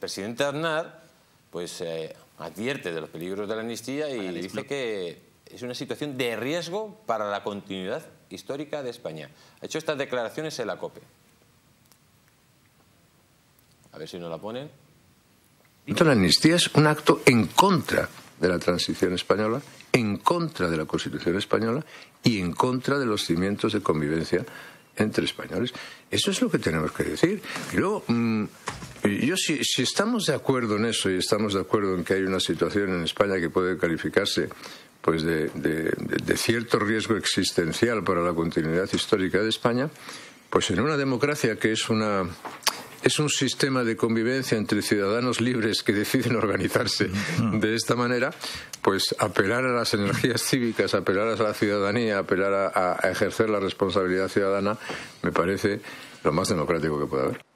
presidente Aznar pues, eh, advierte de los peligros de la amnistía y le dice que es una situación de riesgo para la continuidad histórica de España. Ha hecho estas declaraciones en la COPE. A ver si no la ponen. La amnistía es un acto en contra de la transición española, en contra de la Constitución española y en contra de los cimientos de convivencia entre españoles. Eso es lo que tenemos que decir. Y luego, mm, yo si, estamos de acuerdo en eso y estamos de acuerdo en que hay una situación en España que puede calificarse pues de, cierto riesgo existencial para la continuidad histórica de España, pues en una democracia que es una es un sistema de convivencia entre ciudadanos libres que deciden organizarse de esta manera, pues apelar a las energías cívicas, apelar a la ciudadanía, apelar a, a ejercer la responsabilidad ciudadana, me parece lo más democrático que pueda haber.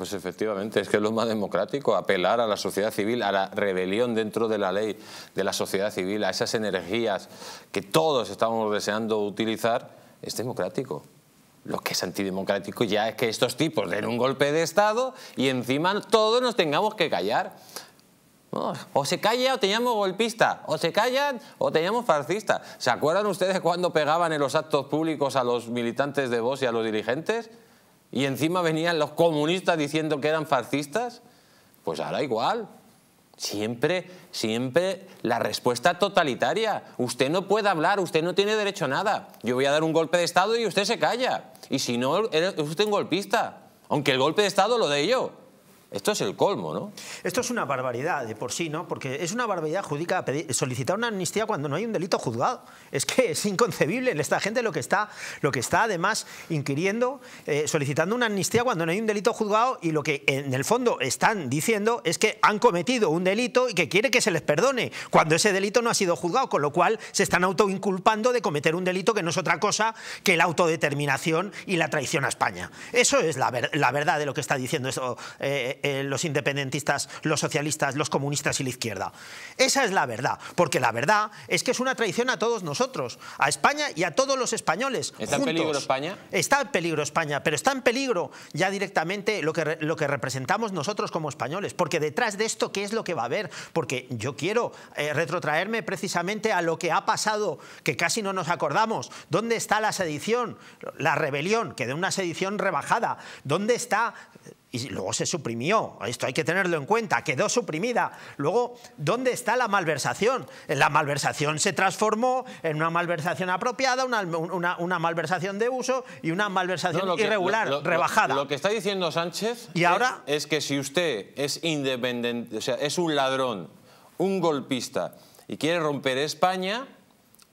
Pues efectivamente, es que lo más democrático, apelar a la sociedad civil, a la rebelión dentro de la ley de la sociedad civil, a esas energías que todos estamos deseando utilizar, es democrático. Lo que es antidemocrático ya es que estos tipos den un golpe de Estado y encima todos nos tengamos que callar. o se calla o te llamo golpista, o se callan o te llamo fascista. ¿Se acuerdan ustedes cuando pegaban en los actos públicos a los militantes de voz y a los dirigentes? y encima venían los comunistas diciendo que eran fascistas, pues ahora igual. Siempre, siempre la respuesta totalitaria. Usted no puede hablar, usted no tiene derecho a nada. Yo voy a dar un golpe de Estado y usted se calla. Y si no, es usted un golpista. Aunque el golpe de Estado lo dé yo. Esto es el colmo, ¿no? Esto es una barbaridad de por sí, ¿no? Porque es una barbaridad jurídica solicitar una amnistía cuando no hay un delito juzgado. Es que es inconcebible. Esta gente lo que está, lo que está además inquiriendo, eh, solicitando una amnistía cuando no hay un delito juzgado y lo que en el fondo están diciendo es que han cometido un delito y que quiere que se les perdone cuando ese delito no ha sido juzgado, con lo cual se están autoinculpando de cometer un delito que no es otra cosa que la autodeterminación y la traición a España. Eso es la, verdad de lo que está diciendo esto... Eh, eh, los independentistas, los socialistas, los comunistas y la izquierda. Esa es la verdad, porque la verdad es que es una traición a todos nosotros, a España y a todos los españoles. ¿Está en peligro España? Está en peligro España, pero está en peligro ya directamente lo que, lo que representamos nosotros como españoles, porque detrás de esto, ¿qué es lo que va a haber? Porque yo quiero eh, retrotraerme precisamente a lo que ha pasado, que casi no nos acordamos. ¿Dónde está la sedición, la rebelión, que de una sedición rebajada? ¿Dónde está y luego se suprimió. Esto hay que tenerlo en cuenta, quedó suprimida. Luego, ¿dónde está la malversación? La malversación se transformó en una malversación apropiada, una, malversación de uso y una malversación irregular, rebajada. Lo, que está diciendo Sánchez ¿Y es, ahora? es que si usted es independiente, o sea, es un ladrón, un golpista y quiere romper España,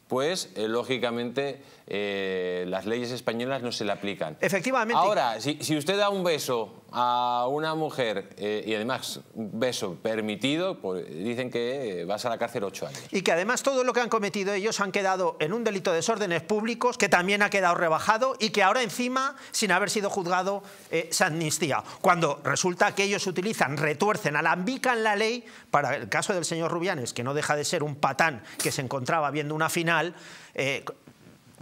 pues eh, lógicamente eh, las leyes españolas no se le aplican. Efectivamente. Ahora, si, si usted da un beso a una mujer eh, y además beso permitido, pues, dicen que eh, vas a la cárcel ocho años. Y que además todo lo que han cometido ellos han quedado en un delito de desórdenes públicos que también ha quedado rebajado y que ahora encima, sin haber sido juzgado, eh, se amnistía. Cuando resulta que ellos utilizan, retuercen, alambican la ley, para el caso del señor Rubianes, que no deja de ser un patán que se encontraba viendo una final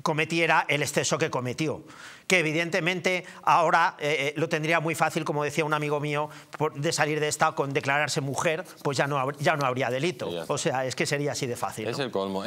cometiera el exceso que cometió. Que evidentemente ahora eh, eh, lo tendría muy fácil, como decía un amigo mío, de salir de esta con declararse mujer, pues ya no, ya no habría delito. O sea, es que sería así de fácil. el colmo.